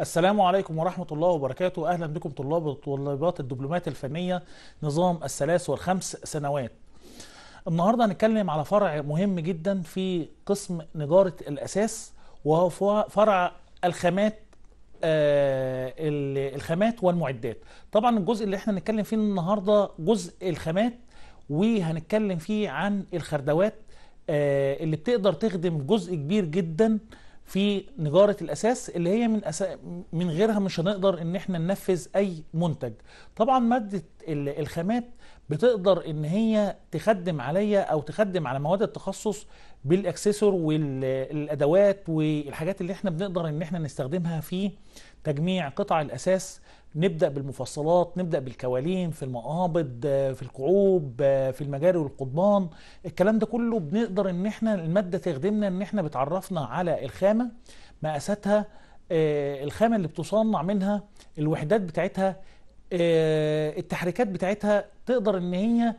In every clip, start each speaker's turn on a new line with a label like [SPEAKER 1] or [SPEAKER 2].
[SPEAKER 1] السلام عليكم ورحمة الله وبركاته أهلا بكم طلاب وطلابات الدبلومات الفنية نظام الثلاث والخمس سنوات النهاردة هنتكلم على فرع مهم جدا في قسم نجارة الأساس وهو فرع الخامات آه الخامات والمعدات طبعا الجزء اللي احنا هنتكلم فيه النهاردة جزء الخامات وهنتكلم فيه عن الخردوات آه اللي بتقدر تخدم جزء كبير جدا آه في نجارة الأساس اللي هي من أسا... من غيرها مش هنقدر إن إحنا ننفذ أي منتج. طبعا مادة الخامات بتقدر إن هي تخدم عليا أو تخدم على مواد التخصص بالأكسسور والأدوات والحاجات اللي إحنا بنقدر إن إحنا نستخدمها في تجميع قطع الأساس نبدأ بالمفصلات نبدأ بالكوالين في المقابض آه، في الكعوب آه، في المجاري والقضبان الكلام ده كله بنقدر ان احنا المادة تخدمنا ان احنا بتعرفنا على الخامة مقاساتها آه، الخامة اللي بتصنع منها الوحدات بتاعتها التحريكات بتاعتها تقدر ان هي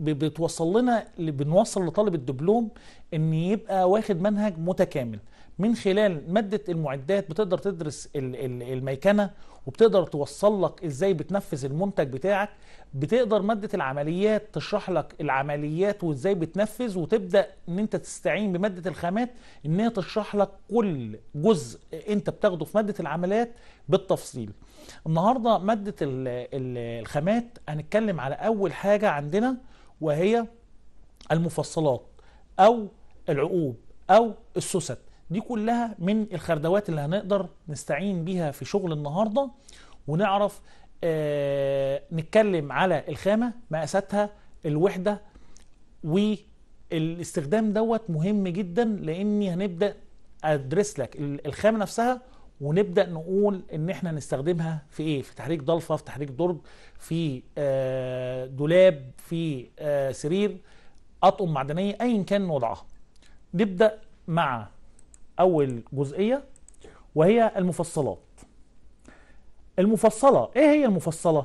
[SPEAKER 1] بتوصل لنا بنوصل لطالب الدبلوم ان يبقى واخد منهج متكامل من خلال مادة المعدات بتقدر تدرس الميكنة وبتقدر توصل لك ازاي بتنفذ المنتج بتاعك بتقدر ماده العمليات تشرح لك العمليات وازاي بتنفذ وتبدا ان انت تستعين بماده الخامات ان هي تشرح لك كل جزء انت بتاخده في ماده العمليات بالتفصيل النهارده ماده الخامات هنتكلم على اول حاجه عندنا وهي المفصلات او العقوب او السوست دي كلها من الخردوات اللي هنقدر نستعين بيها في شغل النهارده ونعرف آه نتكلم على الخامه مقاساتها الوحده والاستخدام دوت مهم جدا لاني هنبدا ادرس لك الخامه نفسها ونبدا نقول ان احنا نستخدمها في ايه في تحريك ضلفه في تحريك درج في آه دولاب في آه سرير اطقم معدنيه ايا كان وضعها نبدا مع أول جزئية وهي المفصلات المفصلة إيه هي المفصلة؟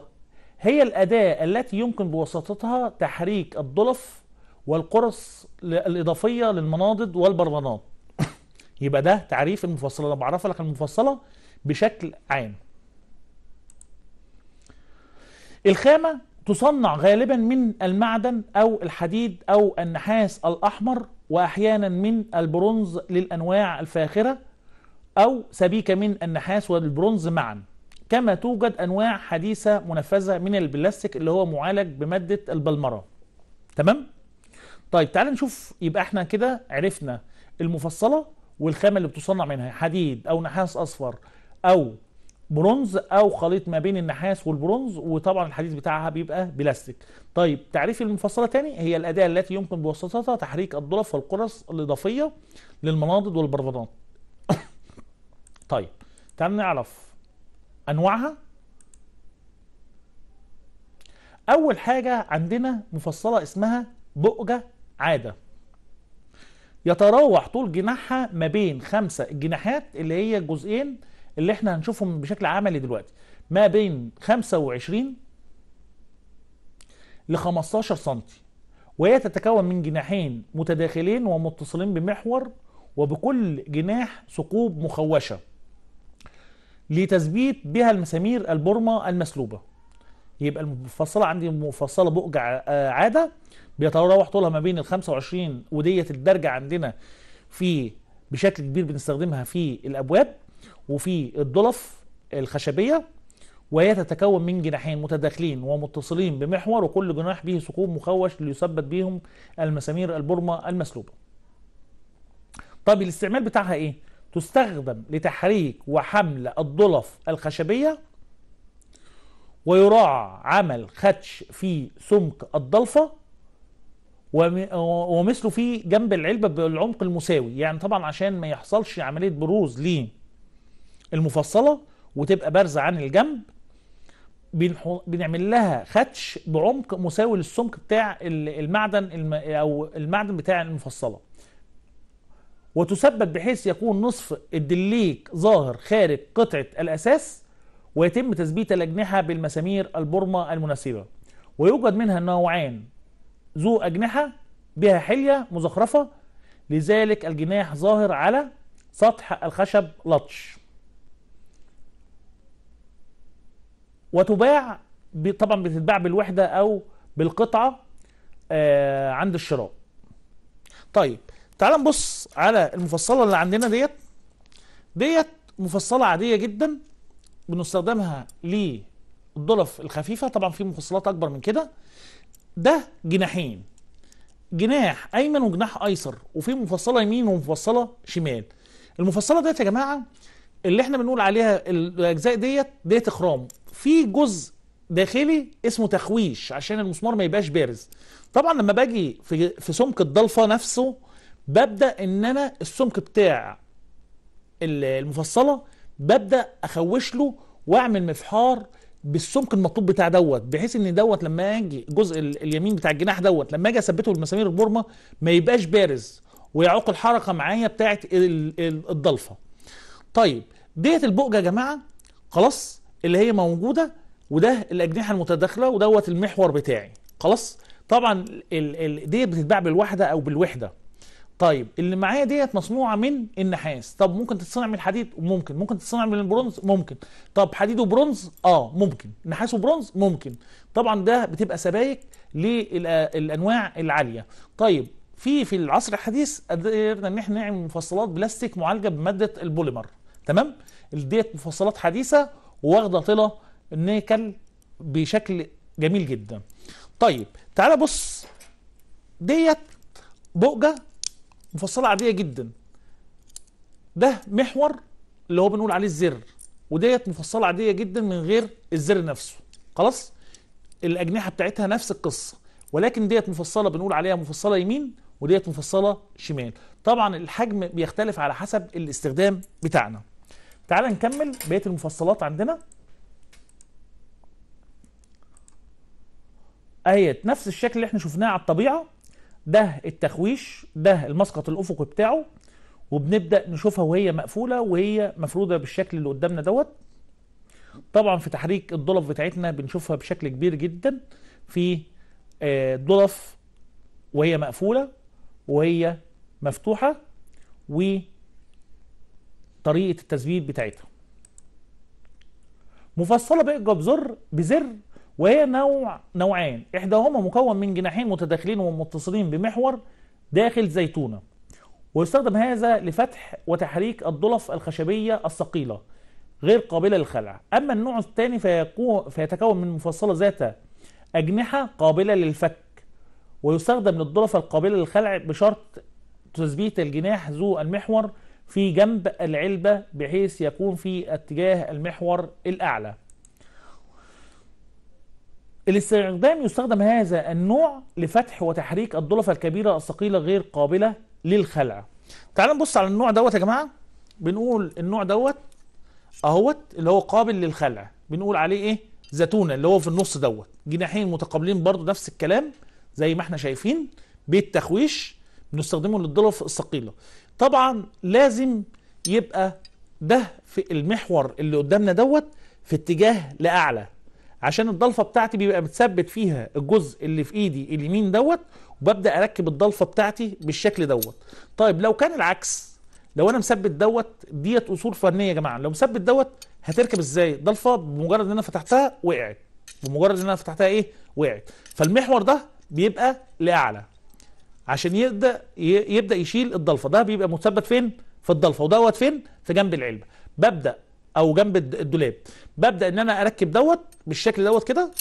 [SPEAKER 1] هي الأداة التي يمكن بواسطتها تحريك الضلف والقرص الإضافية للمناضد والبرمانات يبقى ده تعريف المفصلة أنا بعرف لك المفصلة بشكل عام الخامة تصنع غالبا من المعدن أو الحديد أو النحاس الأحمر وأحيانا من البرونز للأنواع الفاخرة أو سبيكة من النحاس والبرونز معا كما توجد أنواع حديثة منفذة من البلاستيك اللي هو معالج بمادة البلمرة تمام؟ طيب تعال نشوف يبقى احنا كده عرفنا المفصلة والخامة اللي بتصنع منها حديد أو نحاس أصفر أو برونز او خليط ما بين النحاس والبرونز وطبعا الحديث بتاعها بيبقى بلاستيك طيب تعريف المفصله تاني هي الاداه التي يمكن بواسطتها تحريك الظلف والقرص الاضافيه للمناضد والبرفانات طيب تعال نعرف انواعها اول حاجه عندنا مفصله اسمها بؤجه عاده يتراوح طول جناحها ما بين خمسة جناحات اللي هي جزئين اللي احنا هنشوفهم بشكل عملي دلوقتي ما بين 25 ل 15 سم وهي تتكون من جناحين متداخلين ومتصلين بمحور وبكل جناح ثقوب مخوشه لتثبيت بها المسامير البرمة المسلوبة يبقى المفصلة عندي مفصلة بؤجع عادة بيتراوح طولها ما بين ال 25 وديت الدرجة عندنا في بشكل كبير بنستخدمها في الأبواب وفي الضلف الخشبية وهي تتكون من جناحين متداخلين ومتصلين بمحور وكل جناح به ثقوب مخوش ليثبت بهم المسامير البرمة المسلوبة طب الاستعمال بتاعها ايه تستخدم لتحريك وحمل الضلف الخشبية ويراعى عمل خدش في سمك الضلفة ومثله في جنب العلبة بالعمق المساوي يعني طبعا عشان ما يحصلش عملية بروز ليه المفصله وتبقى بارزه عن الجنب بنعمل لها خدش بعمق مساوي للسمك بتاع المعدن الم... او المعدن بتاع المفصله وتثبت بحيث يكون نصف الدليك ظاهر خارج قطعه الاساس ويتم تثبيت الاجنحه بالمسامير البرمة المناسبه ويوجد منها نوعان ذو اجنحه بها حليه مزخرفه لذلك الجناح ظاهر على سطح الخشب لطش وتباع طبعا بتتباع بالوحده او بالقطعه آه، عند الشراء طيب تعال نبص على المفصله اللي عندنا ديت ديت مفصله عاديه جدا بنستخدمها للضلف الخفيفه طبعا في مفصلات اكبر من كده ده جناحين جناح ايمن وجناح ايسر وفي مفصله يمين ومفصله شمال المفصله ديت يا جماعه اللي احنا بنقول عليها الاجزاء ديت ديت اخرام في جزء داخلي اسمه تخويش عشان المسمار ما يبقاش بارز طبعا لما باجي في في سمك الضلفه نفسه ببدا ان انا السمك بتاع المفصله ببدا اخوش له واعمل مفحار بالسمك المطلوب بتاع دوت بحيث ان دوت لما اجي الجزء اليمين بتاع الجناح دوت لما اجي اثبته بالمسامير البرمة ما يبقاش بارز ويعوق الحركه معايا بتاعه الضلفه طيب ديت البؤجه يا جماعه خلاص اللي هي موجوده وده الاجنحه المتداخله ودوت المحور بتاعي خلاص طبعا ال ال ديت بتتباع بالواحده او بالوحده طيب اللي معايا ديت مصنوعه من النحاس طب ممكن تتصنع من الحديد ممكن ممكن تتصنع من البرونز ممكن طب حديد وبرونز اه ممكن نحاس وبرونز ممكن طبعا ده بتبقى سبايك للانواع العاليه طيب في في العصر الحديث قدرنا ان احنا نعمل مفصلات بلاستيك معالجه بماده البوليمر تمام ديت مفصلات حديثه واخده طلة نيكل بشكل جميل جدا طيب تعالى بص ديت بؤجة مفصلة عادية جدا ده محور اللي هو بنقول عليه الزر وديت مفصلة عادية جدا من غير الزر نفسه خلاص الأجنحة بتاعتها نفس القصة ولكن ديت مفصلة بنقول عليها مفصلة يمين وديت مفصلة شمال طبعا الحجم بيختلف على حسب الاستخدام بتاعنا تعال نكمل بقيه المفصلات عندنا اهيت نفس الشكل اللي احنا شفناه على الطبيعه ده التخويش ده المسقط الافقي بتاعه وبنبدا نشوفها وهي مقفوله وهي مفروده بالشكل اللي قدامنا دوت طبعا في تحريك الدولف بتاعتنا بنشوفها بشكل كبير جدا في آه، دولف وهي مقفوله وهي مفتوحه و طريقه التثبيت بتاعتها مفصله بقى بزر بزر وهي نوع نوعان احداهما مكون من جناحين متداخلين ومتصلين بمحور داخل زيتونه ويستخدم هذا لفتح وتحريك الضلف الخشبيه الثقيله غير قابله للخلع اما النوع الثاني فيتكون من مفصله ذات اجنحه قابله للفك ويستخدم للضلف القابله للخلع بشرط تثبيت الجناح ذو المحور في جنب العلبة بحيث يكون في اتجاه المحور الأعلى الاستخدام يستخدم هذا النوع لفتح وتحريك الضلف الكبيرة الثقيلة غير قابلة للخلع تعالوا نبص على النوع دوت يا جماعة بنقول النوع دوت اهوت اللي هو قابل للخلع بنقول عليه ايه زتونة اللي هو في النص دوت جناحين متقابلين برضو نفس الكلام زي ما احنا شايفين بالتخويش بنستخدمه للضلف الثقيلة طبعا لازم يبقى ده في المحور اللي قدامنا دوت في اتجاه لاعلى عشان الضلفه بتاعتي بيبقى متثبت فيها الجزء اللي في ايدي اليمين دوت وببدا اركب الضلفه بتاعتي بالشكل دوت طيب لو كان العكس لو انا مثبت دوت ديت اصول فنيه يا جماعه لو مثبت دوت هتركب ازاي ضلفه بمجرد ان انا فتحتها وقعت بمجرد ان انا فتحتها ايه وقعت فالمحور ده بيبقى لاعلى عشان يبدا يبدا يشيل الضلفه ده بيبقى مثبت فين في الضلفه ودوت فين في جنب العلبه ببدا او جنب الدولاب ببدا ان انا اركب دوت بالشكل دوت كده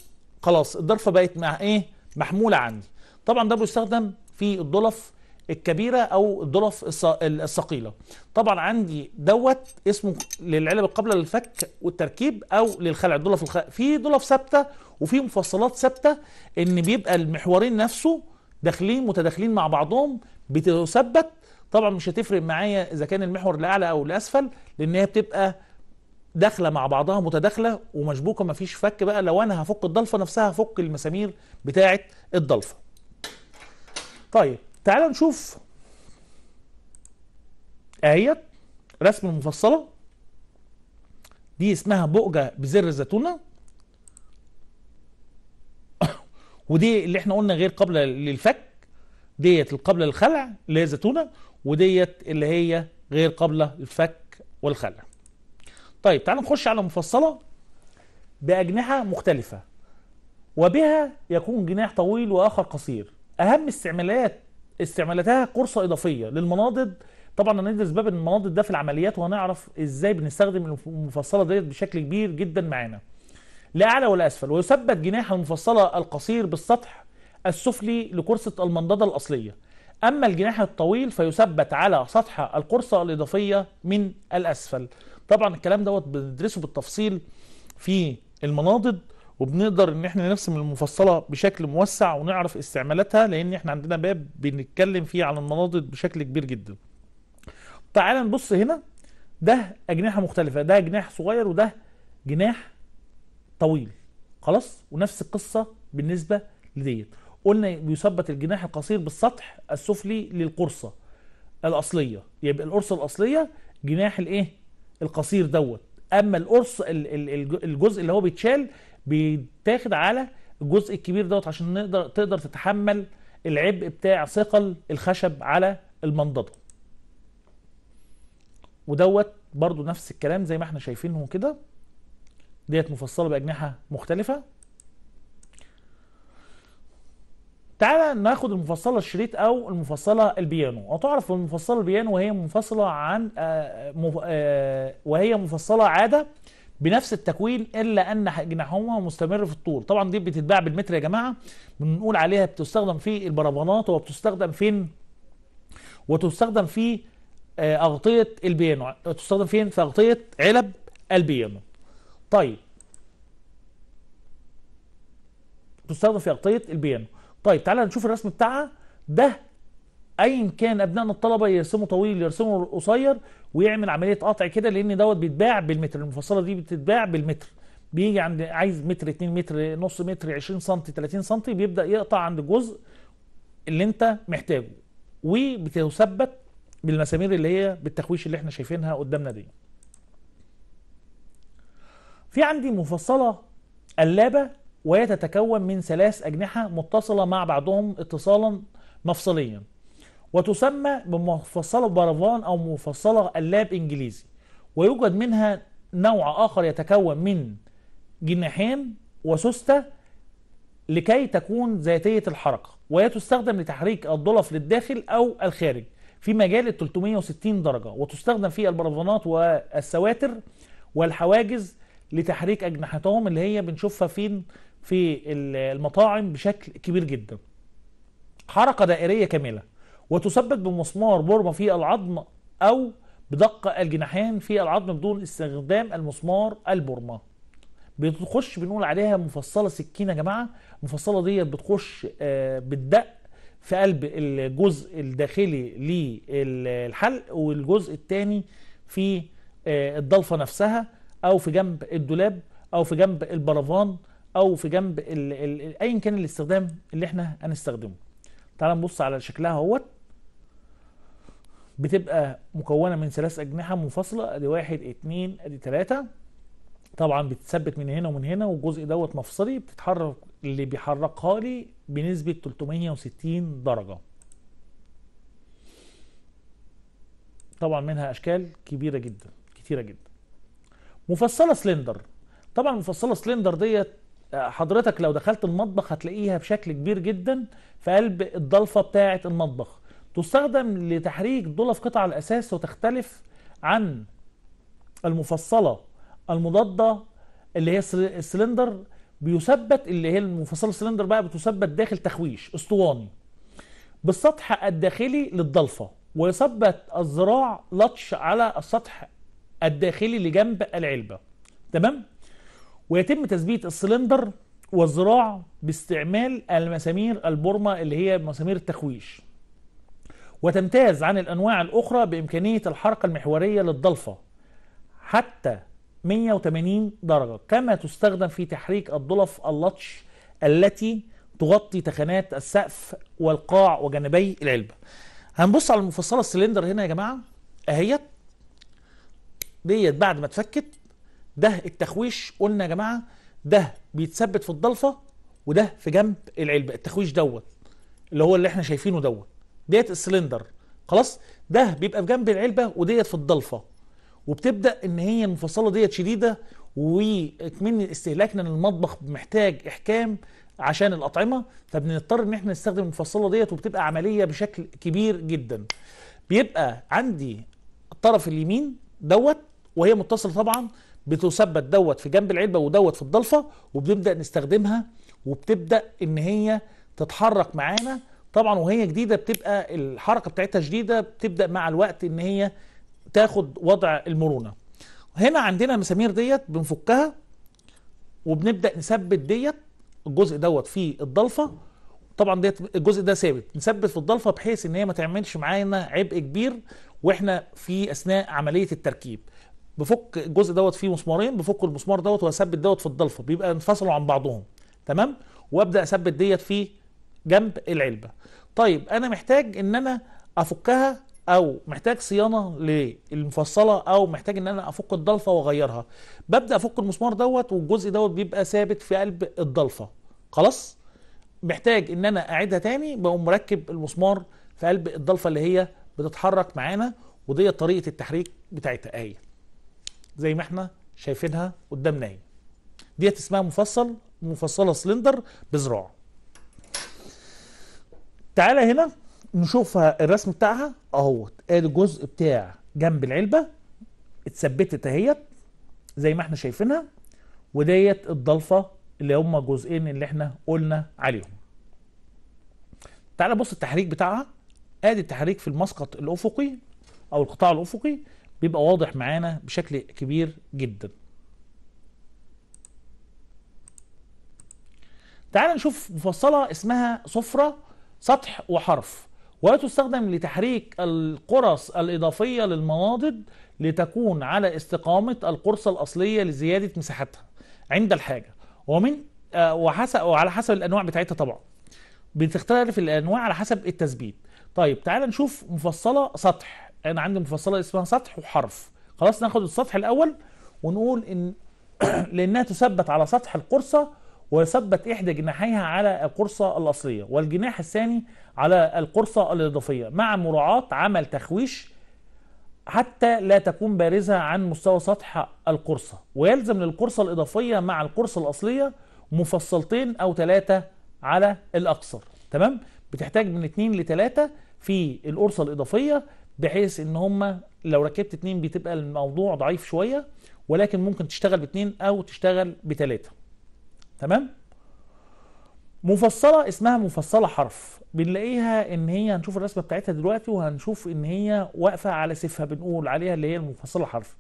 [SPEAKER 1] خلاص الضلفه بقت مع ايه محموله عندي طبعا ده بيستخدم في الضلف الكبيره او الضلف الثقيله طبعا عندي دوت اسمه للعلب القابله للفك والتركيب او للخلع الضلف الخ... في ضلف ثابته وفي مفصلات ثابته ان بيبقى المحورين نفسه داخلين متداخلين مع بعضهم بتثبت طبعا مش هتفرق معايا اذا كان المحور لاعلى او لاسفل لان هي بتبقى داخله مع بعضها متداخله ومشبوكه مفيش فك بقى لو انا هفك الضلفه نفسها هفك المسامير بتاعه الضلفه طيب تعالوا نشوف اهيت رسم مفصله دي اسمها بؤجه بزر الزيتونه ودي اللي احنا قلنا غير قابله للفك ديت القابله للخلع اللي هي زيتونه وديت اللي هي غير قابله للفك والخلع طيب تعالوا نخش على مفصله باجنحه مختلفه وبها يكون جناح طويل واخر قصير اهم استعمالات استعمالاتها قرصه اضافيه للمناضد طبعا هندرس باب المناضد ده في العمليات وهنعرف ازاي بنستخدم المفصله ديت بشكل كبير جدا معانا لأعلى أسفل ويثبت جناح المفصلة القصير بالسطح السفلي لقرصة المنضدة الأصلية أما الجناح الطويل فيثبت على سطح القرصة الإضافية من الأسفل طبعا الكلام دوت بندرسه بالتفصيل في المناضد وبنقدر ان احنا نرسم المفصله بشكل موسع ونعرف استعمالاتها لان احنا عندنا باب بنتكلم فيه عن المناضد بشكل كبير جدا تعال نبص هنا ده اجنحه مختلفه ده جناح صغير وده جناح طويل خلاص ونفس القصه بالنسبه لديت قلنا بيثبت الجناح القصير بالسطح السفلي للقرصه الاصليه يبقى القرصه الاصليه جناح الايه القصير دوت اما القرص الجزء اللي هو بيتشال بيتاخد على الجزء الكبير دوت عشان نقدر تقدر تتحمل العبء بتاع ثقل الخشب على المنضده ودوت برضو نفس الكلام زي ما احنا شايفينه كده ديت مفصله باجنحه مختلفه تعالى ناخد المفصله الشريط او المفصله البيانو وتعرف المفصله البيانو وهي منفصله عن آه، آه، وهي مفصله عاده بنفس التكوين الا ان جناحهما مستمر في الطول طبعا دي بتتباع بالمتر يا جماعه بنقول عليها بتستخدم في البربانات وبتستخدم فين وتستخدم في آه، اغطيه البيانو تستخدم فين في اغطيه علب البيانو طيب تستخدم في أغطية البيانو طيب تعالى نشوف الرسم بتاعها ده ايا كان ابنائنا الطلبه يرسموا طويل يرسموا قصير ويعمل عمليه قطع كده لان دوت بيتباع بالمتر المفصله دي بتتباع بالمتر بيجي عند عايز متر 2 متر نص متر 20 سم 30 سم بيبدا يقطع عند الجزء اللي انت محتاجه وبتثبت بالمسامير اللي هي بالتخويش اللي احنا شايفينها قدامنا دي في عندي مفصلة قلابة وهي تتكون من ثلاث أجنحة متصلة مع بعضهم اتصالا مفصليا وتسمى بمفصلة برافان أو مفصلة قلاب إنجليزي ويوجد منها نوع آخر يتكون من جناحين وسوستة لكي تكون ذاتية الحركة وهي تستخدم لتحريك الضلف للداخل أو الخارج في مجال ال 360 درجة وتستخدم في البرافانات والسواتر والحواجز لتحريك اجنحتهم اللي هي بنشوفها فين في المطاعم بشكل كبير جدا حركه دائريه كامله وتثبت بمسمار بورما في العظم او بدقه الجناحين في العظم بدون استخدام المسمار البورما بتخش بنقول عليها مفصله سكينه يا جماعه المفصله ديت بتخش آه، بالدق في قلب الجزء الداخلي للحلق والجزء الثاني في آه، الضلفه نفسها او في جنب الدولاب او في جنب البرفان او في جنب ايا كان الاستخدام اللي احنا هنستخدمه تعال نبص على شكلها اهوت بتبقى مكونه من ثلاث اجنحه منفصله ادي واحد اتنين ادي تلاته طبعا بتثبت من هنا ومن هنا والجزء دوت مفصلي بتتحرك اللي بيحركها لي بنسبه 360 درجه طبعا منها اشكال كبيره جدا كتيره جدا مفصله سلندر طبعا المفصله سلندر ديت آه، حضرتك لو دخلت المطبخ هتلاقيها بشكل كبير جدا في قلب الضلفه بتاعه المطبخ تستخدم لتحريك دولف قطع الاساس وتختلف عن المفصله المضاده اللي هي السلندر بيثبت اللي هي المفصله السلندر بقى بتثبت داخل تخويش اسطواني بالسطح الداخلي للضلفه ويثبت الذراع لطش على السطح الداخلي لجنب العلبة تمام ويتم تثبيت السلندر والذراع باستعمال المسامير البورما اللي هي مسامير التخويش وتمتاز عن الأنواع الأخرى بإمكانية الحركة المحورية للضلفة حتى 180 درجة كما تستخدم في تحريك الضلف اللطش التي تغطي تخانات السقف والقاع وجانبي العلبة هنبص على المفصلة السلندر هنا يا جماعة اهيت ديت بعد ما اتفكت ده التخويش قلنا يا جماعه ده بيتثبت في الضلفه وده في جنب العلبه التخويش دوت اللي هو اللي احنا شايفينه دوت ديت السلندر خلاص ده بيبقى في جنب العلبه وديت في الضلفه وبتبدا ان هي المفصله ديت شديده وكمان استهلاكنا للمطبخ محتاج احكام عشان الاطعمه فبنضطر ان احنا نستخدم المفصله ديت وبتبقى عمليه بشكل كبير جدا بيبقى عندي الطرف اليمين دوت وهي متصله طبعا بتثبت دوت في جنب العلبه ودوت في الضلفه وبنبدا نستخدمها وبتبدا ان هي تتحرك معانا طبعا وهي جديده بتبقى الحركه بتاعتها جديده بتبدا مع الوقت ان هي تاخد وضع المرونه هنا عندنا المسامير ديت بنفكها وبنبدا نثبت ديت الجزء دوت في الضلفه طبعا ديت الجزء ده ثابت نثبت في الضلفه بحيث ان هي ما تعملش معانا عبء كبير واحنا في اثناء عمليه التركيب بفك الجزء دوت فيه مسمارين بفك المسمار دوت واثبت دوت في الضلفه بيبقى انفصلوا عن بعضهم تمام وابدا اثبت ديت في جنب العلبه طيب انا محتاج ان انا افكها او محتاج صيانه للمفصله او محتاج ان انا افك الضلفه واغيرها ببدا افك المسمار دوت والجزء دوت بيبقى ثابت في قلب الضلفه خلاص محتاج ان انا اعيدها تاني بقوم مركب المسمار في قلب الضلفه اللي هي بتتحرك معانا ودي طريقه التحريك بتاعتها ايه زي ما احنا شايفينها قدامنا اهي ديت اسمها مفصل مفصله سلندر بذراع تعالى هنا نشوف الرسم بتاعها اهوت ادي الجزء بتاع جنب العلبه اتثبتت اهيت زي ما احنا شايفينها وديت الضلفه اللي هما الجزئين اللي احنا قلنا عليهم تعالى بص التحريك بتاعها ادي التحريك في المسقط الافقي او القطاع الافقي بيبقى واضح معانا بشكل كبير جدا تعال نشوف مفصلة اسمها صفرة سطح وحرف ولا تستخدم لتحريك القرص الإضافية للمناضد لتكون على استقامة القرصة الأصلية لزيادة مساحتها عند الحاجة ومن آه، وحسب وعلى حسب الأنواع بتاعتها طبعا بتختلف الأنواع على حسب التثبيت طيب تعال نشوف مفصلة سطح انا عندي مفصله اسمها سطح وحرف خلاص ناخد السطح الاول ونقول ان لانها تثبت على سطح القرصه ويثبت احدى جناحيها على القرصه الاصليه والجناح الثاني على القرصه الاضافيه مع مراعاه عمل تخويش حتى لا تكون بارزه عن مستوى سطح القرصه ويلزم للقرصه الاضافيه مع القرصه الاصليه مفصلتين او ثلاثه على الاكثر تمام بتحتاج من 2 لثلاثه في القرصه الاضافيه بحيث ان هم لو ركبت اتنين بتبقى الموضوع ضعيف شويه ولكن ممكن تشتغل باتنين او تشتغل بتلاته تمام مفصله اسمها مفصله حرف بنلاقيها ان هي هنشوف الرسمه بتاعتها دلوقتي وهنشوف ان هي واقفه على سيفها بنقول عليها اللي هي المفصله حرف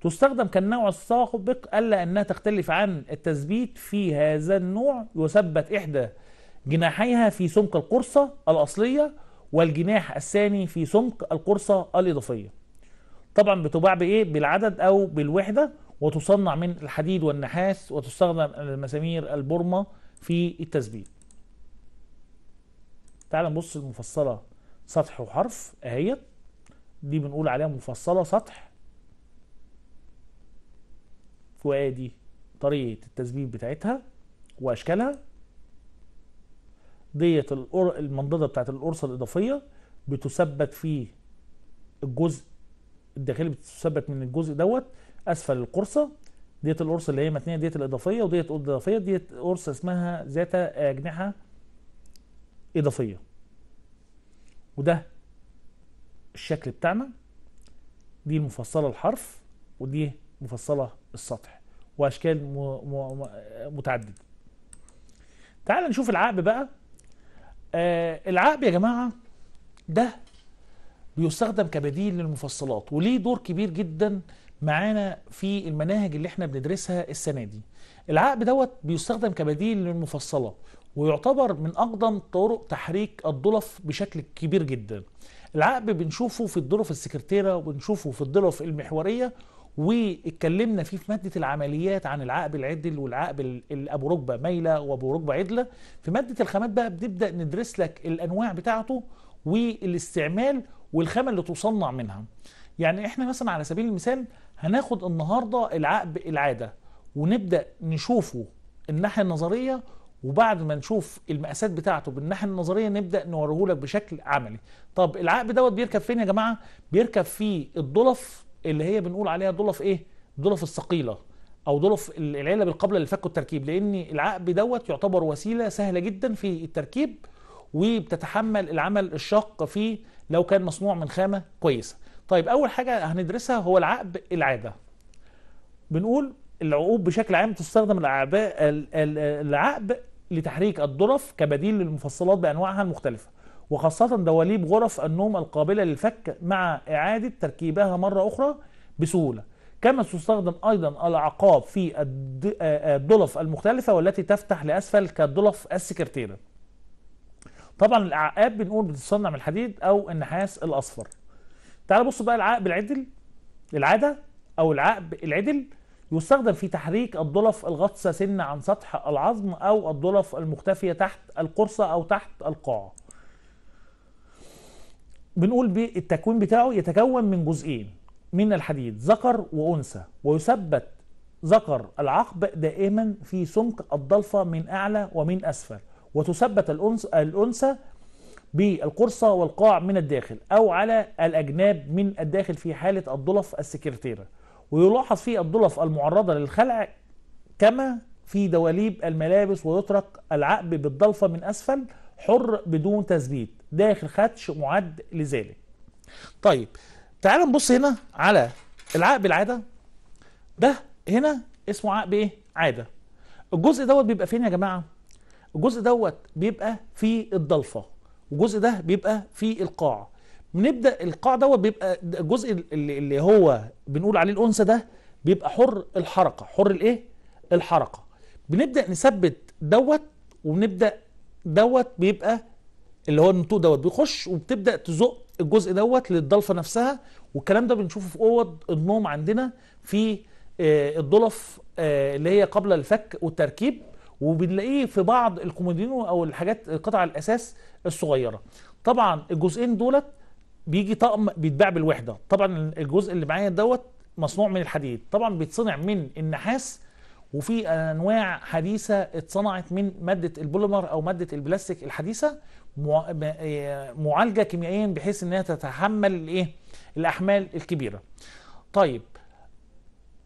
[SPEAKER 1] تستخدم كالنوع السابق الا انها تختلف عن التثبيت في هذا النوع يثبت احدى جناحيها في سمك القرصه الاصليه والجناح الثاني في سمك القرصة الإضافية طبعا بتباع بإيه بالعدد أو بالوحدة وتصنع من الحديد والنحاس وتستخدم المسامير البورما في التثبيت تعال نبص المفصلة سطح وحرف اهيت دي بنقول عليها مفصلة سطح وادي طريقة التثبيت بتاعتها واشكالها ديت المنضده بتاعت القرصه الاضافيه بتثبت في الجزء الداخلي بتثبت من الجزء دوت اسفل القرصه ديت القرصه اللي هي متنيه ديت الاضافيه وديت اضافيه ديت قرصه اسمها ذات اجنحه اضافيه وده الشكل بتاعنا دي المفصله الحرف ودي مفصله السطح واشكال متعدده تعال نشوف العقب بقى آه العقب يا جماعة ده بيستخدم كبديل للمفصلات وليه دور كبير جدا معانا في المناهج اللي احنا بندرسها السنة دي العقب دوت بيستخدم كبديل للمفصلة ويعتبر من أقدم طرق تحريك الضلف بشكل كبير جدا العقب بنشوفه في الضلف السكرتيرة وبنشوفه في الضلف المحورية واتكلمنا فيه في مادة العمليات عن العقب العدل والعقب أبو ركبة مايلة وأبو ركبة عدلة في مادة الخامات بقى بنبدأ ندرس لك الأنواع بتاعته والاستعمال والخامة اللي تصنع منها يعني احنا مثلا على سبيل المثال هناخد النهاردة العقب العادة ونبدأ نشوفه الناحية النظرية وبعد ما نشوف المقاسات بتاعته بالناحيه النظريه نبدا نوريه لك بشكل عملي طب العقب دوت بيركب فين يا جماعه بيركب في الضلف اللي هي بنقول عليها ضلف ايه ضلف الثقيله او ضلف العلب القابله للفك والتركيب لان العقب دوت يعتبر وسيله سهله جدا في التركيب وبتتحمل العمل الشاق فيه لو كان مصنوع من خامه كويسه طيب اول حاجه هندرسها هو العقب العاده بنقول العقوب بشكل عام تستخدم العقب لتحريك الضرف كبديل للمفصلات بانواعها المختلفه وخاصة دواليب غرف النوم القابلة للفك مع إعادة تركيبها مرة أخرى بسهولة كما تستخدم أيضا الأعقاب في الدلف آه، آه، المختلفة والتي تفتح لأسفل كالدلف السكرتيرة طبعا الأعقاب بنقول بتتصنع من الحديد أو النحاس الأصفر تعال بص بقى العقب العدل العادة أو العقب العدل يستخدم في تحريك الضلف الغطسة سنة عن سطح العظم أو الضلف المختفية تحت القرصة أو تحت القاع بنقول التكوين بتاعه يتكون من جزئين من الحديد ذكر وأنثى ويثبت ذكر العقب دائما في سمك الضلفة من أعلى ومن أسفل وتثبت الأنثى بالقرصة والقاع من الداخل أو على الأجناب من الداخل في حالة الضلف السكرتيرة ويلاحظ في الضلف المعرضة للخلع كما في دواليب الملابس ويترك العقب بالضلفة من أسفل حر بدون تثبيت داخل خدش معد لذلك طيب تعال نبص هنا على العقب العاده ده هنا اسمه عقب ايه عاده الجزء دوت بيبقى فين يا جماعه الجزء دوت بيبقى في الضلفه والجزء ده بيبقى في القاع بنبدا القاع دوت بيبقى الجزء اللي هو بنقول عليه الانثى ده بيبقى حر الحركه حر الايه الحركه بنبدا نثبت دوت وبنبدا دوت بيبقى اللي هو النطوء دوت بيخش وبتبدا تزق الجزء دوت للضلفه نفسها والكلام ده بنشوفه في اوض النوم عندنا في آه، الضلف آه، اللي هي قبل الفك والتركيب وبنلاقيه في بعض الكومودينو او الحاجات قطع الاساس الصغيره طبعا الجزئين دولت بيجي طقم بيتباع بالوحده طبعا الجزء اللي معايا دوت مصنوع من الحديد طبعا بيتصنع من النحاس وفي انواع حديثه اتصنعت من ماده البوليمر او ماده البلاستيك الحديثه إيه، معالجه كيميائيا بحيث انها تتحمل الايه الاحمال الكبيره طيب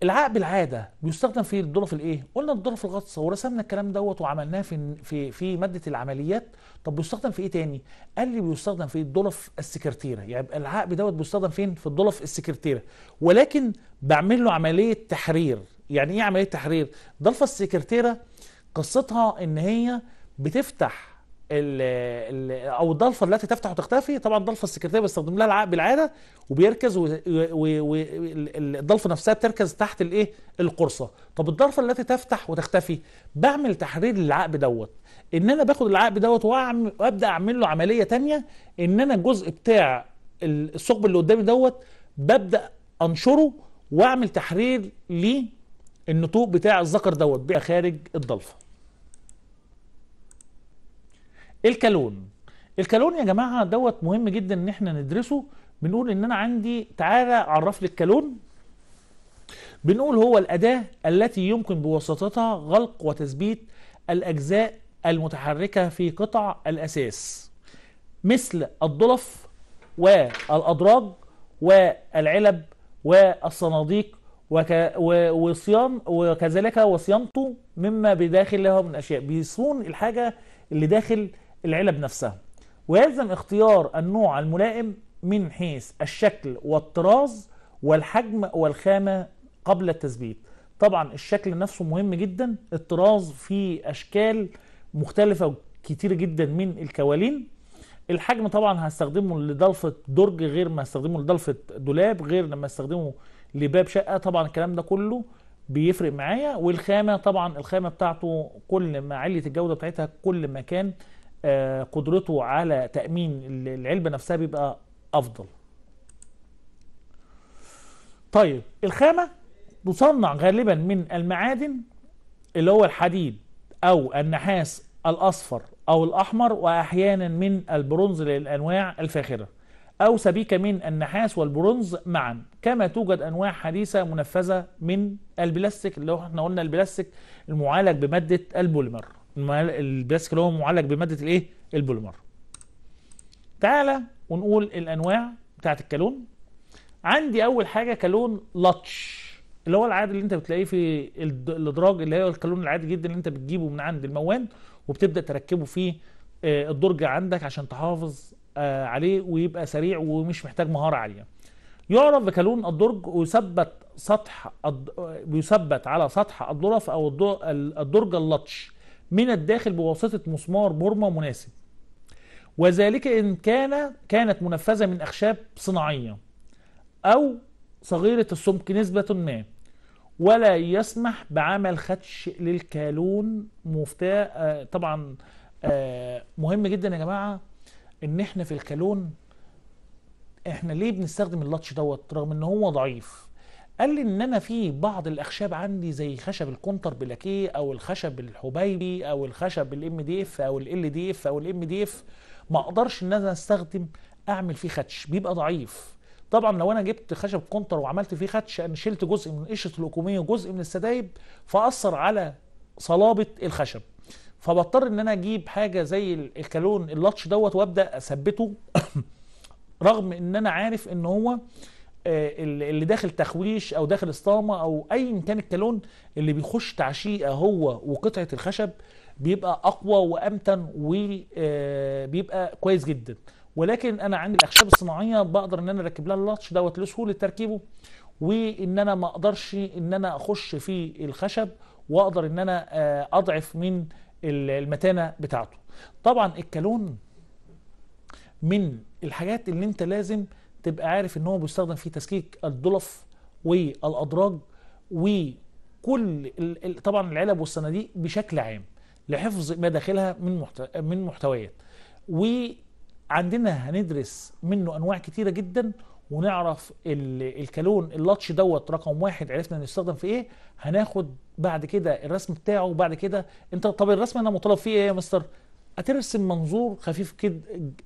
[SPEAKER 1] العقب بالعاده بيستخدم في الظروف الايه؟ قلنا الظروف الغطسه ورسمنا الكلام دوت وعملناه في في في ماده العمليات، طب بيستخدم في ايه تاني؟ قال لي بيستخدم في الظرف السكرتيره، يعني العقب دوت بيستخدم فين؟ في الظرف السكرتيره، ولكن بعمل له عمليه تحرير، يعني ايه عمليه تحرير؟ الظرفه السكرتيره قصتها ان هي بتفتح الـ الـ او الضلفه التي تفتح وتختفي طبعا الضلفه السكرتير بيستخدم لها بالعاده وبيركز والضلفه نفسها بتركز تحت الايه القرصه طب الضلفه التي تفتح وتختفي بعمل تحرير للعقب دوت ان انا باخد العقب دوت وابدا اعمل له عمليه تانية ان انا الجزء بتاع الثقب اللي قدامي دوت ببدا انشره واعمل تحرير للنتوء بتاع الذكر دوت خارج الضلفه الكالون الكالون يا جماعه دوت مهم جدا ان احنا ندرسه بنقول ان انا عندي تعالى عرف لي الكالون بنقول هو الاداه التي يمكن بواسطتها غلق وتثبيت الاجزاء المتحركه في قطع الاساس مثل الضلف والادراج والعلب والصناديق وك... وصيان وكذلك وصيانته مما بداخلها من اشياء بيصون الحاجه اللي داخل العلب نفسها ويلزم اختيار النوع الملائم من حيث الشكل والطراز والحجم والخامة قبل التثبيت طبعا الشكل نفسه مهم جدا الطراز فيه أشكال مختلفة كتير جدا من الكوالين الحجم طبعا هستخدمه لدلفة درج غير ما هستخدمه لدلفة دولاب غير لما استخدمه لباب شقة طبعا الكلام ده كله بيفرق معايا والخامة طبعا الخامة بتاعته كل ما عليت الجودة بتاعتها كل ما كان آه، قدرته على تأمين العلبة نفسها بيبقى أفضل طيب الخامة تصنع غالبا من المعادن اللي هو الحديد أو النحاس الأصفر أو الأحمر وأحيانا من البرونز للأنواع الفاخرة أو سبيكة من النحاس والبرونز معا كما توجد أنواع حديثة منفذة من البلاستيك اللي احنا قلنا البلاستيك المعالج بمادة البوليمر البلاستيك اللي هو معلق بماده الايه البوليمر تعالى ونقول الانواع بتاعت الكالون عندي اول حاجه كالون لاتش اللي هو العادي اللي انت بتلاقيه في الادراج اللي هو الكالون العادي جدا اللي انت بتجيبه من عند الموان وبتبدا تركبه في آه، الدرج عندك عشان تحافظ آه، عليه ويبقى سريع ومش محتاج مهاره عاليه يعرف بكالون الدرج ويثبت سطح بيثبت آه، على سطح الظرف او الدرج اللطش من الداخل بواسطة مسمار بورما مناسب وذلك إن كان كانت منفذة من أخشاب صناعية أو صغيرة السمك نسبة ما ولا يسمح بعمل خدش للكالون مفتاح آه، طبعا آه، مهم جدا يا جماعة ان احنا في الكالون احنا ليه بنستخدم اللطش دوت رغم ان هو ضعيف قال لي ان انا في بعض الاخشاب عندي زي خشب الكونتر بلاكيه او الخشب الحبيبي او الخشب الام دي اف او ال دي اف او الام دي اف ما اقدرش ان انا استخدم اعمل فيه خدش بيبقى ضعيف طبعا لو انا جبت خشب كونتر وعملت فيه خدش انا شلت جزء من قشره الاكوميه وجزء من السدايب فاثر على صلابه الخشب فبضطر ان انا اجيب حاجه زي الكالون اللطش دوت وابدا اثبته رغم ان انا عارف ان هو آه، اللي داخل تخويش او داخل اسطامه او ايا كان الكالون اللي بيخش تعشيقه هو وقطعه الخشب بيبقى اقوى وامتن وبيبقى آه، كويس جدا ولكن انا عندي الاخشاب الصناعيه بقدر ان انا اركب لها اللطش دوت لسهوله تركيبه وان انا ما اقدرش ان انا اخش في الخشب واقدر ان انا آه، اضعف من المتانه بتاعته طبعا الكالون من الحاجات اللي انت لازم تبقى عارف ان هو بيستخدم في تسكيك الضلف والادراج وكل طبعا العلب والصناديق بشكل عام لحفظ ما داخلها من من محتويات وعندنا هندرس منه انواع كتيره جدا ونعرف الكالون اللطش دوت رقم واحد عرفنا انه يستخدم في ايه هناخد بعد كده الرسم بتاعه وبعد كده انت طب الرسم انا مطالب فيه ايه يا مستر هترسم منظور خفيف كده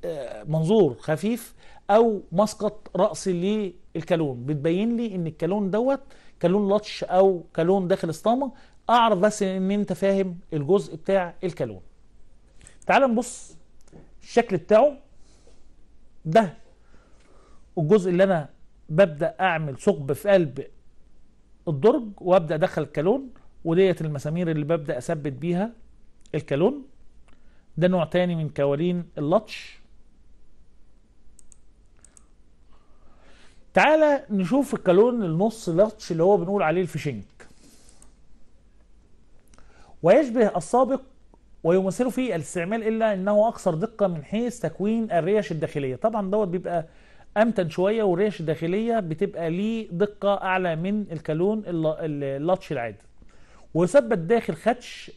[SPEAKER 1] آه، منظور خفيف او مسقط رأس للكالون بتبين لي ان الكالون دوت كالون لطش او كالون داخل الصامة اعرف بس ان انت فاهم الجزء بتاع الكالون تعال نبص الشكل بتاعه ده الجزء اللي انا ببدا اعمل ثقب في قلب الدرج وابدا ادخل الكالون وديت المسامير اللي ببدا اثبت بيها الكالون ده نوع تاني من كوالين اللطش تعالى نشوف الكالون النص لاتش اللي هو بنقول عليه الفيشنج ويشبه السابق ويمثل فيه الاستعمال الا انه اكثر دقه من حيث تكوين الريش الداخليه طبعا دوت بيبقى امتن شويه والريش الداخليه بتبقى ليه دقه اعلى من الكالون اللاتش العادي ويثبت داخل خدش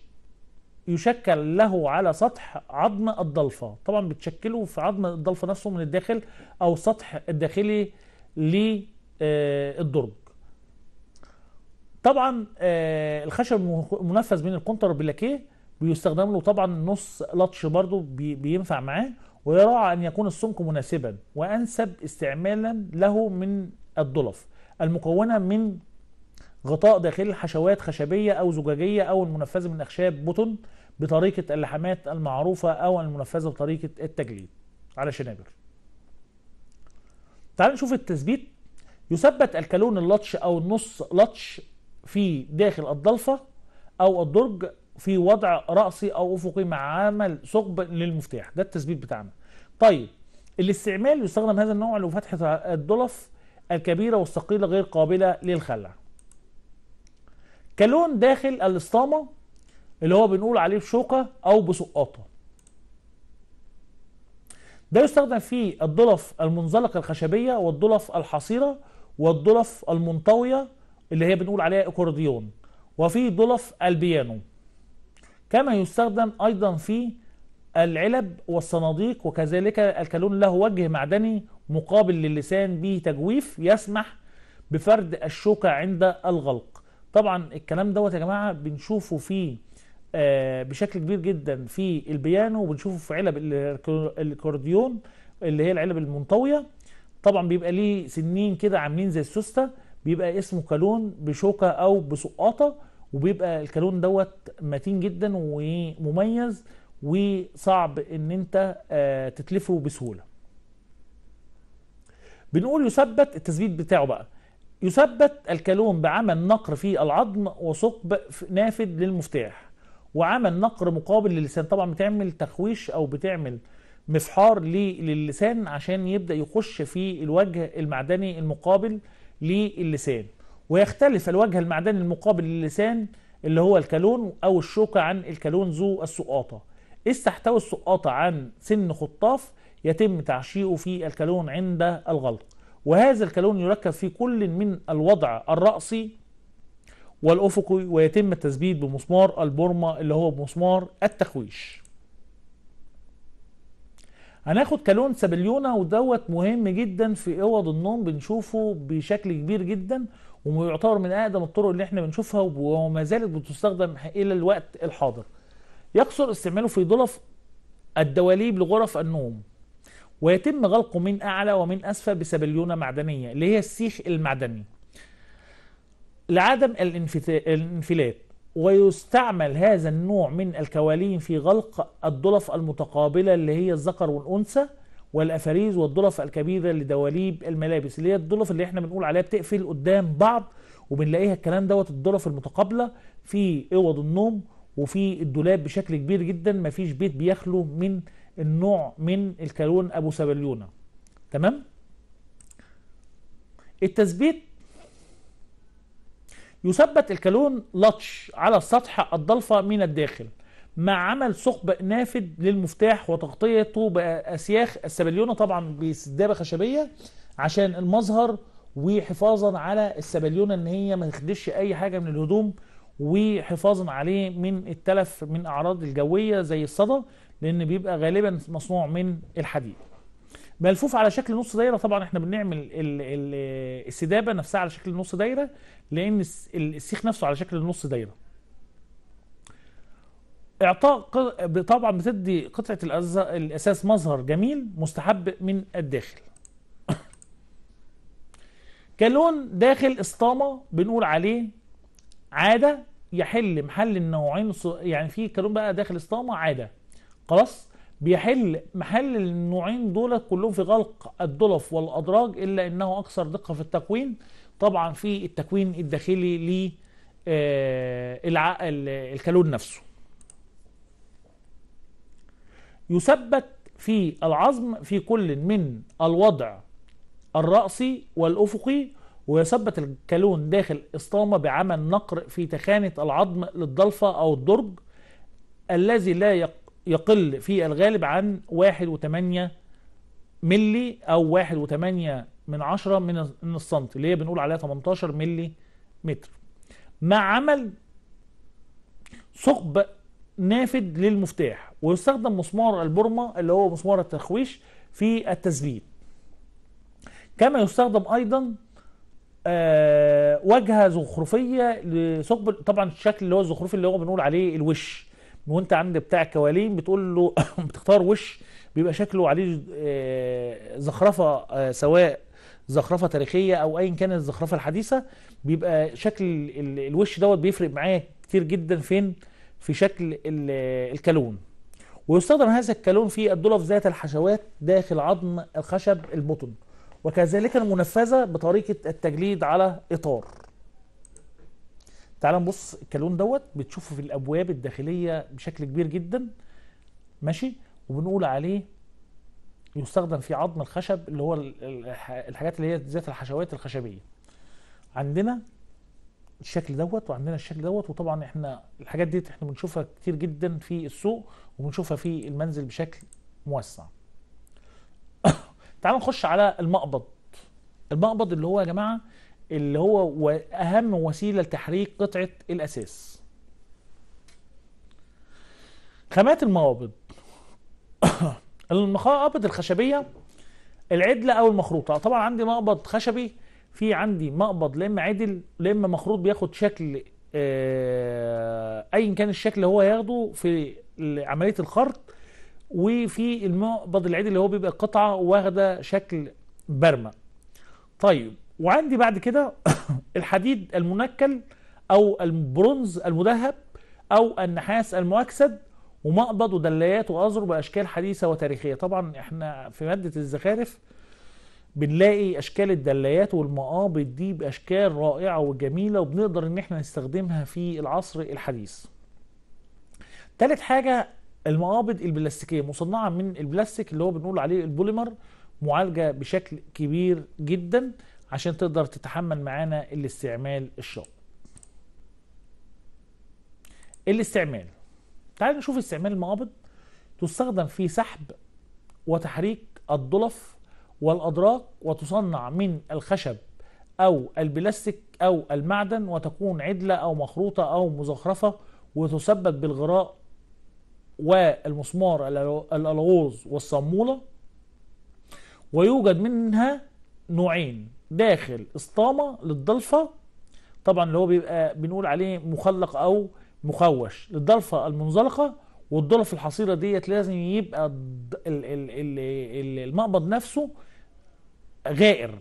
[SPEAKER 1] يشكل له على سطح عظم الضلفه طبعا بتشكله في عظم الضلفه نفسه من الداخل او سطح الداخلي للدرج طبعا آه، الخشب المنفذ من الكونتر بلاكيه بيستخدم له طبعا نص لطش برضه بينفع معاه ويراعى ان يكون السمك مناسبا وانسب استعمالا له من الدلف المكونه من غطاء داخلي حشوات خشبيه او زجاجيه او المنفذه من اخشاب بطن بطريقه اللحامات المعروفه او المنفذه بطريقه التجليد على شنابر تعال نشوف التثبيت يثبت الكالون اللطش او النص لطش في داخل الضلفة او الدرج في وضع رأسي او افقي مع عمل ثقب للمفتاح ده التثبيت بتاعنا طيب الاستعمال يستخدم هذا النوع لفتحة الضلف الكبيرة والثقيلة غير قابلة للخلع كالون داخل الاسطامة اللي هو بنقول عليه بشوكة او بسقاطة ده يستخدم في الضلف المنزلقة الخشبية والضلف الحصيرة والضلف المنطوية اللي هي بنقول عليها اكورديون وفي ضلف البيانو كما يستخدم أيضا في العلب والصناديق وكذلك الكالون له وجه معدني مقابل للسان به تجويف يسمح بفرد الشوكة عند الغلق طبعا الكلام دوت يا جماعة بنشوفه في آه، بشكل كبير جدا في البيانو وبنشوفه في علب الكورديون اللي هي العلب المنطويه طبعا بيبقى ليه سنين كده عاملين زي السوسته بيبقى اسمه كالون بشوكه او بسقاطه وبيبقى الكالون دوت متين جدا ومميز وصعب ان انت آه، تتلفه بسهوله بنقول يثبت التثبيت بتاعه بقى يثبت الكالون بعمل نقر في العظم وثقب نافذ للمفتاح وعمل نقر مقابل للسان طبعا بتعمل تخويش او بتعمل مفحار للسان عشان يبدا يخش في الوجه المعدني المقابل للسان ويختلف الوجه المعدني المقابل للسان اللي هو الكالون او الشوكه عن الكالون ذو السقاطه اذ تحتوي السقاطه عن سن خطاف يتم تعشيقه في الكالون عند الغلق وهذا الكالون يركب في كل من الوضع الرأسي والأفقي ويتم التثبيت بمسمار البورما اللي هو مسمار التخويش هناخد كالون سابليونا ودوت مهم جدا في اوض النوم بنشوفه بشكل كبير جدا ويعتبر من اقدم الطرق اللي احنا بنشوفها وما زالت بتستخدم الى الوقت الحاضر يقصر استعماله في ضلف الدواليب لغرف النوم ويتم غلقه من اعلى ومن اسفل بسابليونا معدنيه اللي هي السيخ المعدني لعدم الانفلات ويستعمل هذا النوع من الكوالين في غلق الدلف المتقابلة اللي هي الذكر والأنثى والأفاريز والدلف الكبيرة لدواليب الملابس اللي هي الدلف اللي احنا بنقول عليها بتقفل قدام بعض وبنلاقيها الكلام دوت الدلف المتقابلة في أوض النوم وفي الدولاب بشكل كبير جدا مفيش بيت بيخلو من النوع من الكالون أبو سبليونة تمام التثبيت يثبت الكالون لطش على السطح الضلفة من الداخل مع عمل ثقب نافذ للمفتاح وتغطيته بأسياخ السبليونة طبعا بسدابة خشبية عشان المظهر وحفاظا على السبليونة ان هي ما تخدش اي حاجة من الهدوم وحفاظا عليه من التلف من اعراض الجوية زي الصدى لان بيبقى غالبا مصنوع من الحديد ملفوف على شكل نص دايره طبعا احنا بنعمل ال ال السدابه نفسها على شكل نص دايره لان السيخ نفسه على شكل نص دايره اعطاء طبعا بتدي قطعه الاساس مظهر جميل مستحب من الداخل كلون داخل اسطامه بنقول عليه عاده يحل محل النوعين يعني في كلون بقى داخل اسطامه عاده خلاص بيحل محل النوعين دول كلهم في غلق الدلف والادراج الا انه اكثر دقه في التكوين طبعا في التكوين الداخلي ل آه، الكالون نفسه يثبت في العظم في كل من الوضع الرأسي والأفقي ويثبت الكالون داخل اسطامة بعمل نقر في تخانة العظم للضلفة أو الدرج الذي لا يق يقل في الغالب عن 1.8 ملي او 1.8 من 10 من السنتي اللي هي بنقول عليها 18 ملي متر مع عمل ثقب نافذ للمفتاح ويستخدم مسمار البرمة اللي هو مسمار التخويش في التثبيت كما يستخدم ايضا آه وجهه زخرفيه لثقب طبعا الشكل اللي هو الزخرفي اللي هو بنقول عليه الوش وانت عند بتاع الكوالين بتقول له بتختار وش بيبقى شكله عليه آه، زخرفه آه، سواء زخرفه تاريخيه او ايا كانت الزخرفه الحديثه بيبقى شكل الوش دوت بيفرق معاه كتير جدا فين في شكل الكالون ويستخدم هذا الكالون في الدولف ذات الحشوات داخل عظم الخشب البطن وكذلك المنفذه بطريقه التجليد على اطار تعال نبص الكالون دوت بتشوفه في الابواب الداخليه بشكل كبير جدا ماشي وبنقول عليه يستخدم في عظم الخشب اللي هو الحاجات اللي هي ذات الحشوات الخشبيه عندنا الشكل دوت وعندنا الشكل دوت وطبعا احنا الحاجات دي احنا بنشوفها كتير جدا في السوق وبنشوفها في المنزل بشكل موسع تعال نخش على المقبض المقبض اللي هو يا جماعه اللي هو أهم وسيلة لتحريك قطعة الأساس خامات المقابض المقابض الخشبية العدلة أو المخروطة طبعا عندي مقبض خشبي في عندي مقبض لا اما عدل لا اما مخروط بياخد شكل آه، ايا كان الشكل اللي هو ياخده في عمليه الخرط وفي المقبض العدل اللي هو بيبقى قطعه واخده شكل برمه طيب وعندي بعد كده الحديد المنكل او البرونز المذهب او النحاس المؤكسد ومقبض ودليات واذرب باشكال حديثه وتاريخيه طبعا احنا في ماده الزخارف بنلاقي اشكال الدليات والمقابض دي باشكال رائعه وجميله وبنقدر ان احنا نستخدمها في العصر الحديث ثالث حاجه المقابض البلاستيكيه مصنعه من البلاستيك اللي هو بنقول عليه البوليمر معالجه بشكل كبير جدا عشان تقدر تتحمل معانا الاستعمال الشاق الاستعمال تعال نشوف استعمال المقابض تستخدم في سحب وتحريك الضلف والأدراك وتصنع من الخشب أو البلاستيك أو المعدن وتكون عدلة أو مخروطة أو مزخرفة وتثبت بالغراء والمسمار الألغوز والصمولة ويوجد منها نوعين داخل اسطامة للضلفة طبعا اللي هو بيبقى بنقول عليه مخلق او مخوش للضلفة المنزلقة والضلف الحصيرة ديت لازم يبقى المقبض نفسه غائر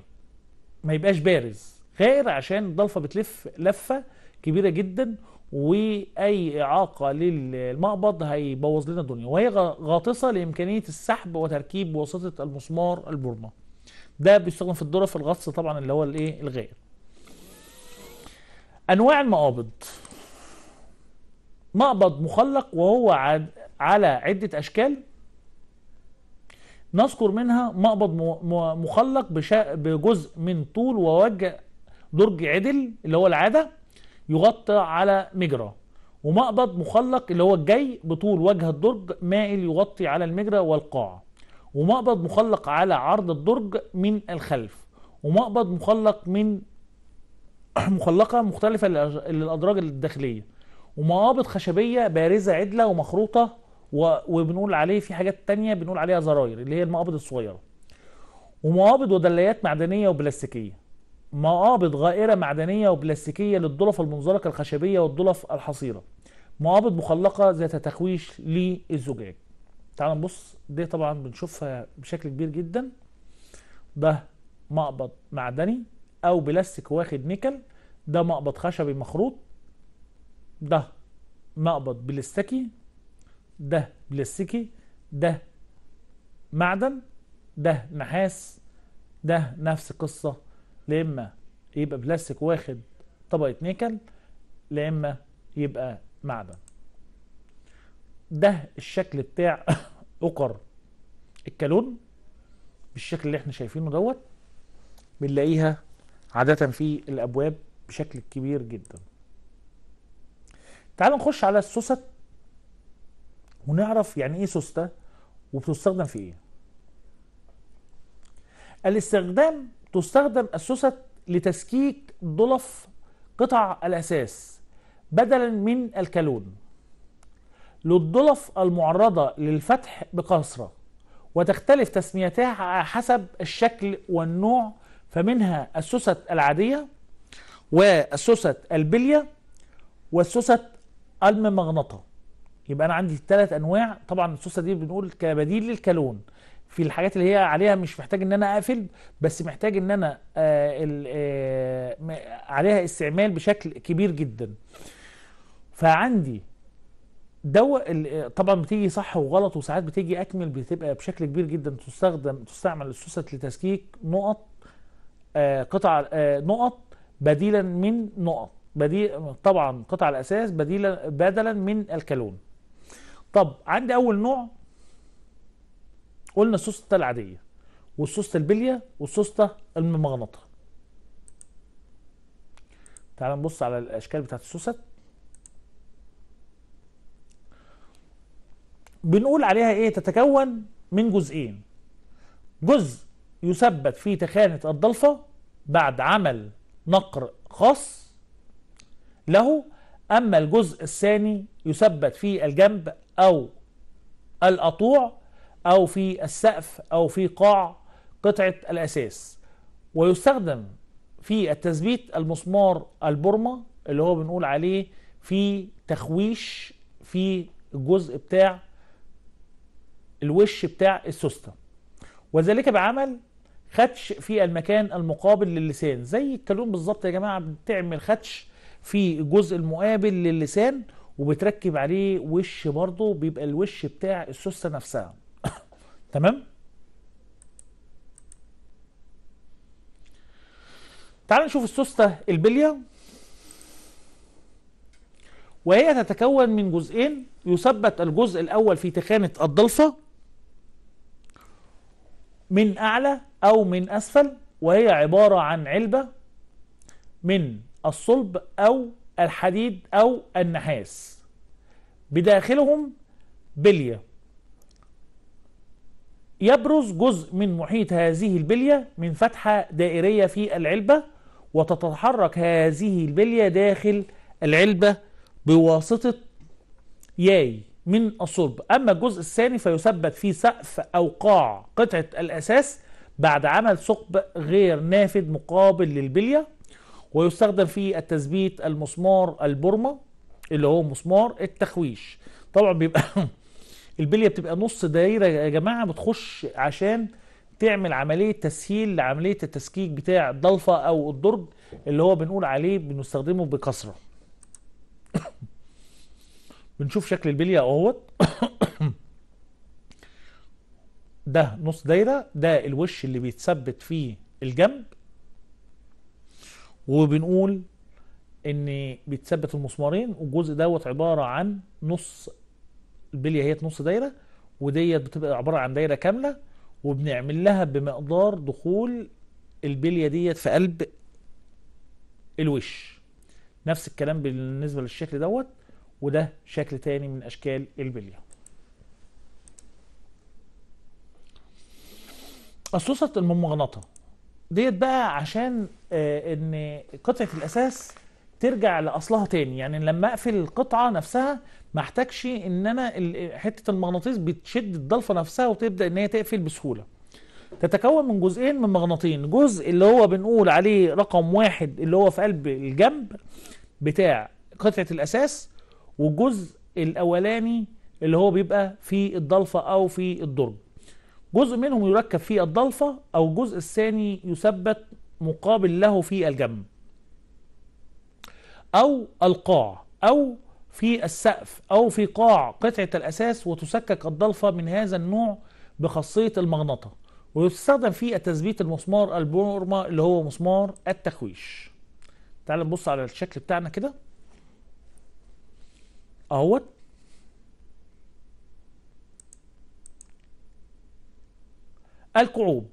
[SPEAKER 1] ما يبقاش بارز غائر عشان الضلفة بتلف لفة كبيرة جدا واي اعاقه للمقبض هيبوظ لنا الدنيا وهي غاطسه لامكانيه السحب وتركيب واسطه المسمار البرمه ده بيستخدم في الذره في الغطس طبعا اللي هو الايه الغائر انواع المقابض مقبض مخلق وهو على عده اشكال نذكر منها مقبض مخلق بجزء من طول ووجه درج عدل اللي هو العاده يغطى على مجرى ومقبض مخلق اللي هو الجي بطول وجه الدرج مائل يغطي على المجرى والقاع ومقبض مخلق على عرض الدرج من الخلف ومقبض مخلق من مخلقة مختلفة للأدراج الداخلية ومقابض خشبية بارزة عدلة ومخروطة وبنقول عليه في حاجات تانية بنقول عليها زراير اللي هي المقابض الصغيرة ومقابض ودليات معدنية وبلاستيكية مقابض غائرة معدنية وبلاستيكية للضلف المنزلقة الخشبية والضلف الحصيرة مقابض مخلقة ذات تخويش للزجاج تعال نبص دي طبعا بنشوفها بشكل كبير جدا ده مقبض معدني او بلاستيك واخد نيكل ده مقبض خشبي مخروط ده مقبض بلاستيكي ده بلاستيكي ده معدن ده نحاس ده نفس القصة لا إما يبقى بلاستيك واخد طبقة نيكل لا إما يبقى معدن ده الشكل بتاع أقر الكالون بالشكل اللي احنا شايفينه دوت بنلاقيها عادة في الأبواب بشكل كبير جدا تعالوا نخش على السوست ونعرف يعني ايه سوستة وبتستخدم في ايه الاستخدام تستخدم السوست لتسكيك ضلف قطع الأساس بدلا من الكالون للضلف المعرضة للفتح بكثرة وتختلف تسميتها حسب الشكل والنوع فمنها السوست العادية والسوست البلية والسوست الممغنطة يبقى أنا عندي ثلاث أنواع طبعا السوسة دي بنقول كبديل للكالون في الحاجات اللي هي عليها مش محتاج ان انا اقفل بس محتاج ان انا آه، آه، عليها استعمال بشكل كبير جدا فعندي دو طبعا بتيجي صح وغلط وساعات بتيجي اكمل بتبقى بشكل كبير جدا تستخدم تستعمل السوست لتسكيك نقط آه، قطع آه، نقط بديلا من نقط بديل طبعا قطع الاساس بديلا بدلا من الكالون طب عندي اول نوع قلنا السوسته العاديه والسوسته البليه والسوسته الممغنطه تعال نبص على الاشكال بتاعت السوست بنقول عليها ايه تتكون من جزئين جزء يثبت في تخانة الضلفة بعد عمل نقر خاص له أما الجزء الثاني يثبت في الجنب أو القطوع أو في السقف أو في قاع قطعة الأساس ويستخدم في التثبيت المسمار البرمة اللي هو بنقول عليه في تخويش في الجزء بتاع الوش بتاع السوسته وذلك بعمل خدش في المكان المقابل للسان زي الكلون بالظبط يا جماعه بتعمل خدش في الجزء المقابل للسان وبتركب عليه وش برضه بيبقى الوش بتاع السوسته نفسها تمام تعال نشوف السوسته البليه وهي تتكون من جزئين يثبت الجزء الاول في تخانه الضلفه من أعلى أو من أسفل وهي عبارة عن علبة من الصلب أو الحديد أو النحاس بداخلهم بلية يبرز جزء من محيط هذه البلية من فتحة دائرية في العلبة وتتحرك هذه البلية داخل العلبة بواسطة ياي من الصلب أما الجزء الثاني فيثبت في سقف أو قاع قطعة الأساس بعد عمل ثقب غير نافذ مقابل للبلية ويستخدم في التثبيت المسمار البرمة اللي هو مسمار التخويش طبعا بيبقى البلية بتبقى نص دايرة يا جماعة بتخش عشان تعمل عملية تسهيل لعملية التسكيك بتاع الضلفة أو الدرج اللي هو بنقول عليه بنستخدمه بكثرة بنشوف شكل البليه اهوت ده نص دايره ده الوش اللي بيتثبت فيه الجنب وبنقول ان بيتثبت المسمارين والجزء دوت عباره عن نص البليه هي نص دايره وديت بتبقى عباره عن دايره كامله وبنعمل لها بمقدار دخول البليه ديت في قلب الوش نفس الكلام بالنسبه للشكل دوت وده شكل تاني من اشكال البليه الصوصة الممغنطة ديت بقى عشان آه ان قطعة الاساس ترجع لاصلها تاني يعني لما اقفل القطعة نفسها ما احتاجش ان انا حتة المغناطيس بتشد الضلفة نفسها وتبدأ ان هي تقفل بسهولة تتكون من جزئين من مغناطين جزء اللي هو بنقول عليه رقم واحد اللي هو في قلب الجنب بتاع قطعة الاساس والجزء الاولاني اللي هو بيبقى في الضلفه او في الدرج جزء منهم يركب في الضلفه او الجزء الثاني يثبت مقابل له في الجنب او القاع او في السقف او في قاع قطعه الاساس وتسكك الضلفه من هذا النوع بخاصيه المغنطة ويستخدم في التثبيت المسمار البورما اللي هو مسمار التخويش تعال نبص على الشكل بتاعنا كده اهوت الكعوب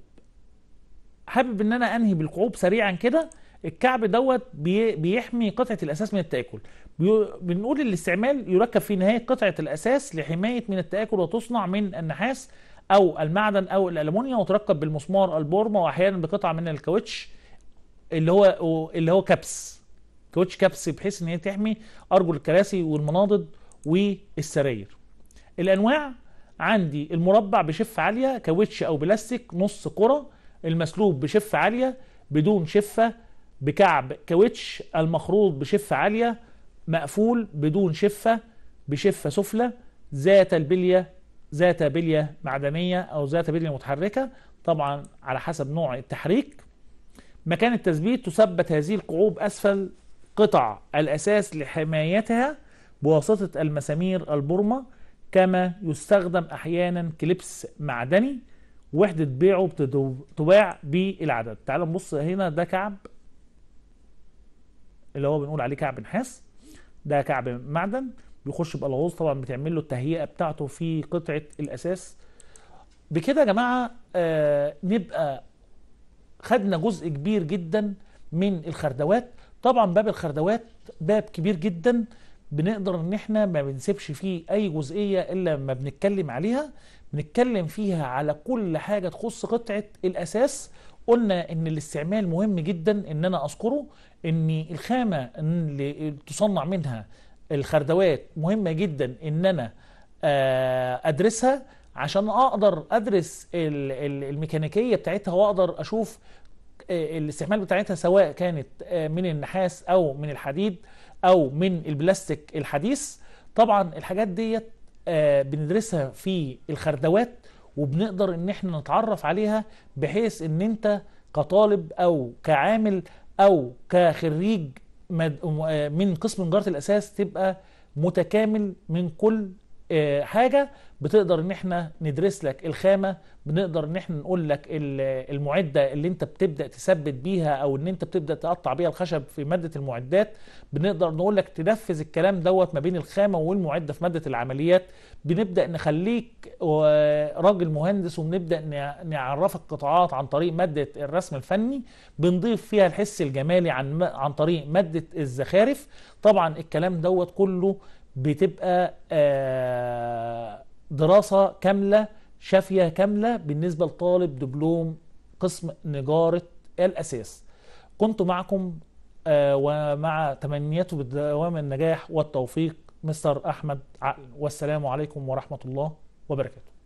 [SPEAKER 1] حابب ان انا انهي بالكعوب سريعا كده الكعب دوت بيحمي قطعه الاساس من التاكل بنقول الاستعمال يركب في نهايه قطعه الاساس لحمايه من التاكل وتصنع من النحاس او المعدن او الالومنيا وتركب بالمسمار البورما واحيانا بقطعه من الكاوتش اللي هو اللي هو كبس كوتش كابس بحيث ان هي تحمي ارجل الكراسي والمناضد والسراير الانواع عندي المربع بشفه عاليه كوتش او بلاستيك نص كره المسلوب بشفه عاليه بدون شفه بكعب كوتش المخروط بشفه عاليه مقفول بدون شفه بشفه سفلى ذات البليه ذات بليه معدنيه او ذات بليه متحركه طبعا على حسب نوع التحريك مكان التثبيت تثبت هذه القعوب اسفل قطع الأساس لحمايتها بواسطة المسامير البورما كما يستخدم أحيانا كليبس معدني وحدة بيعه بتباع بالعدد تعالوا نبص هنا ده كعب اللي هو بنقول عليه كعب نحاس ده كعب معدن بيخش بالغوص طبعا بتعمل له التهيئة بتاعته في قطعة الأساس بكده يا جماعة آه نبقى خدنا جزء كبير جدا من الخردوات طبعا باب الخردوات باب كبير جدا بنقدر ان احنا ما بنسيبش فيه اي جزئيه الا ما بنتكلم عليها بنتكلم فيها على كل حاجه تخص قطعه الاساس قلنا ان الاستعمال مهم جدا ان انا اذكره ان الخامه اللي تصنع منها الخردوات مهمه جدا ان انا آه، ادرسها عشان اقدر ادرس الميكانيكيه بتاعتها واقدر اشوف آه، الاستحمال بتاعتها سواء كانت آه، من النحاس او من الحديد او من البلاستيك الحديث طبعا الحاجات ديت آه، بندرسها في الخردوات وبنقدر ان احنا نتعرف عليها بحيث ان انت كطالب او كعامل او كخريج من قسم نجاره الاساس تبقى متكامل من كل آه، حاجة بتقدر ان احنا ندرس لك الخامة بنقدر ان احنا نقول لك المعدة اللي انت بتبدأ تثبت بيها او ان انت بتبدأ تقطع بيها الخشب في مادة المعدات بنقدر نقول لك تنفذ الكلام دوت ما بين الخامة والمعدة في مادة العمليات بنبدأ نخليك راجل مهندس وبنبدأ نعرفك قطاعات عن طريق مادة الرسم الفني بنضيف فيها الحس الجمالي عن عن طريق مادة الزخارف طبعا الكلام دوت كله بتبقى آه، دراسة كاملة شافية كاملة بالنسبة لطالب دبلوم قسم نجارة الأساس كنت معكم آه، ومع تمنياته بالدوام النجاح والتوفيق مستر أحمد عقل والسلام عليكم ورحمة الله وبركاته